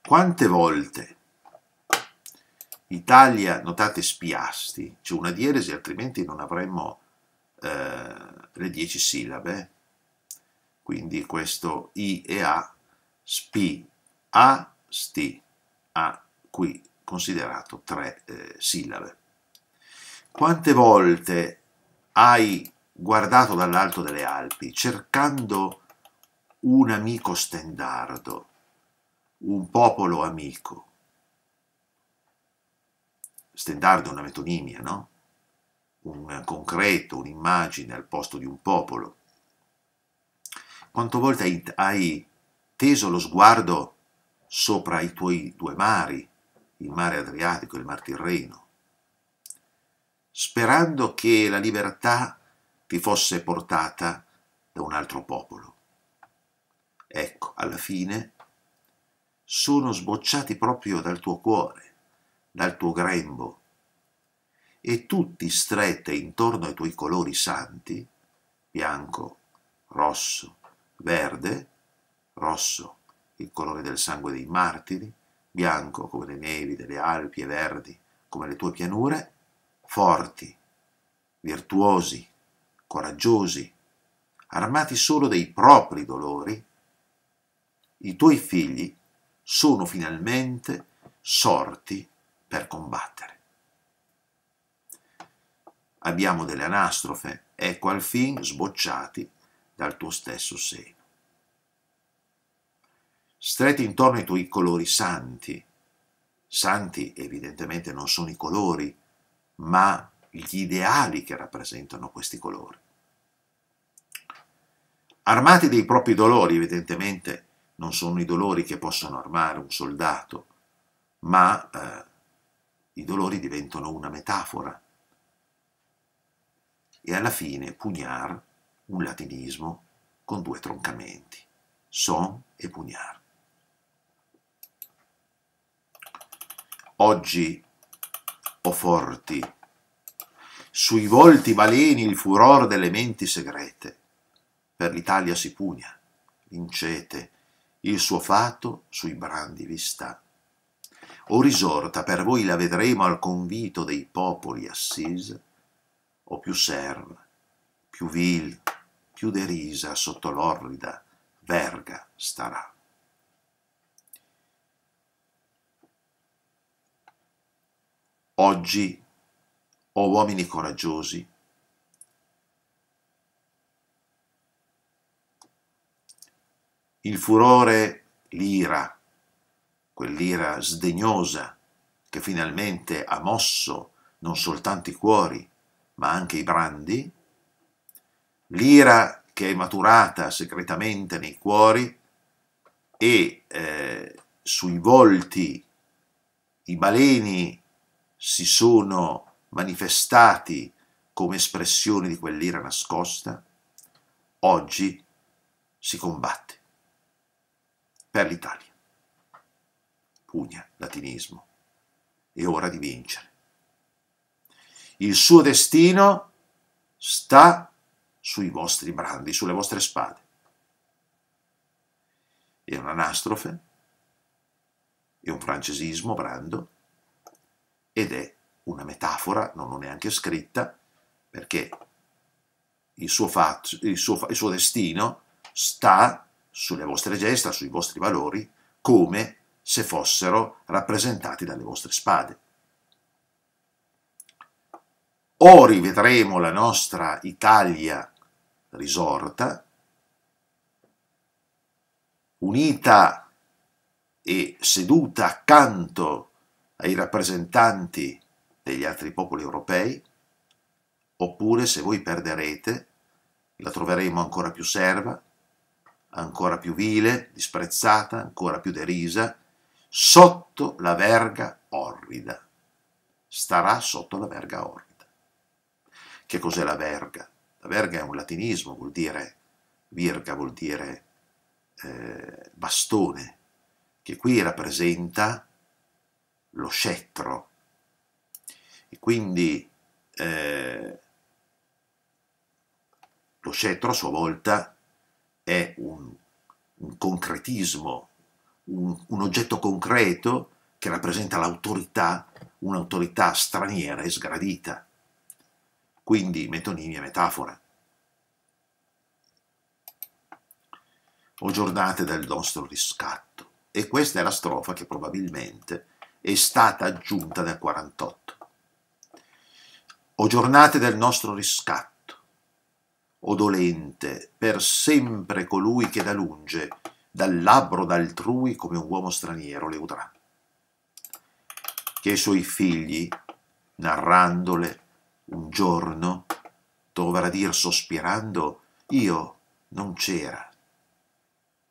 quante volte Italia, notate spiasti, c'è cioè, una dieresi, altrimenti non avremmo eh, le dieci sillabe, quindi questo I e A, spi, A, sti, A, qui considerato tre eh, sillabe. Quante volte hai guardato dall'alto delle Alpi cercando un amico stendardo, un popolo amico. Stendardo è una metonimia, no? Un concreto, un'immagine al posto di un popolo. Quanto volte hai teso lo sguardo sopra i tuoi due mari, il mare Adriatico e il mar Tirreno, sperando che la libertà ti fosse portata da un altro popolo. Ecco, alla fine sono sbocciati proprio dal tuo cuore, dal tuo grembo, e tutti strette intorno ai tuoi colori santi, bianco, rosso, verde, rosso, il colore del sangue dei martiri, bianco come le nevi delle Alpi e verdi come le tue pianure, forti, virtuosi, coraggiosi, armati solo dei propri dolori, i tuoi figli sono finalmente sorti per combattere. Abbiamo delle anastrofe, ecco al fin sbocciati dal tuo stesso seno. Stretti intorno ai tuoi colori santi, santi evidentemente non sono i colori, ma gli ideali che rappresentano questi colori. Armati dei propri dolori, evidentemente non sono i dolori che possono armare un soldato, ma eh, i dolori diventano una metafora. E alla fine pugnar, un latinismo con due troncamenti, son e pugnar. Oggi o forti. Sui volti baleni il furor delle menti segrete. Per l'Italia si pugna, vincete, il suo fato sui brandi vi sta. O risorta per voi la vedremo al convito dei popoli assisa, o più serva, più vil, più derisa sotto l'orrida verga starà. Oggi, o oh uomini coraggiosi, il furore, l'ira, quell'ira sdegnosa che finalmente ha mosso non soltanto i cuori, ma anche i brandi, l'ira che è maturata segretamente nei cuori e eh, sui volti, i baleni si sono manifestati come espressione di quell'ira nascosta, oggi si combatte per l'Italia. Pugna, latinismo. È ora di vincere. Il suo destino sta sui vostri brandi, sulle vostre spade. È un'anastrofe, è un francesismo, brando, ed è una metafora, non l'ho neanche scritta, perché il suo, fatto, il, suo, il suo, destino sta sulle vostre gesta, sui vostri valori, come se fossero rappresentati dalle vostre spade. O rivedremo la nostra Italia risorta, unita e seduta accanto ai rappresentanti degli altri popoli europei, oppure se voi perderete, la troveremo ancora più serva, ancora più vile, disprezzata, ancora più derisa, sotto la verga orrida. Starà sotto la verga orrida. Che cos'è la verga? La verga è un latinismo, vuol dire virga, vuol dire eh, bastone, che qui rappresenta lo scettro. E quindi eh, lo scettro a sua volta è un, un concretismo, un, un oggetto concreto che rappresenta l'autorità, un'autorità straniera e sgradita. Quindi metonimia e metafora. O giornate del nostro riscatto. E questa è la strofa che probabilmente è stata aggiunta nel 48. O giornate del nostro riscatto, o dolente per sempre colui che da lunge, dal labbro d'altrui come un uomo straniero le udrà. Che i suoi figli, narrandole un giorno, dovrà dir sospirando, io non c'era,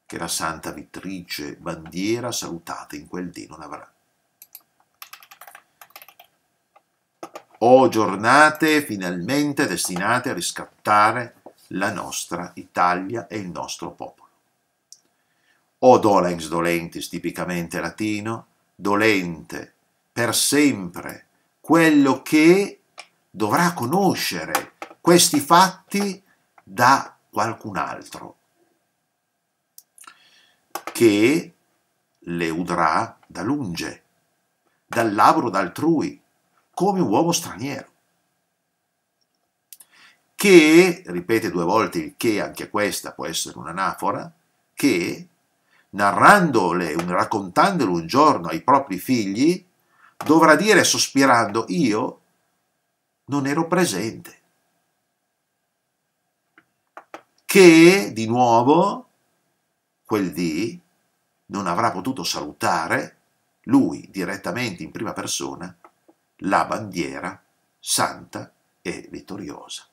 che la santa vittrice bandiera salutata in quel dì non avrà. o giornate finalmente destinate a riscattare la nostra Italia e il nostro popolo. O dolens dolentis, tipicamente latino, dolente, per sempre, quello che dovrà conoscere questi fatti da qualcun altro, che le udrà da lunge, dal labbro d'altrui, come un uomo straniero. Che, ripete due volte il che, anche questa può essere un'anafora, che, narrandole, raccontandolo un giorno ai propri figli, dovrà dire sospirando, io non ero presente. Che, di nuovo, quel dì non avrà potuto salutare lui direttamente in prima persona la bandiera santa e vittoriosa.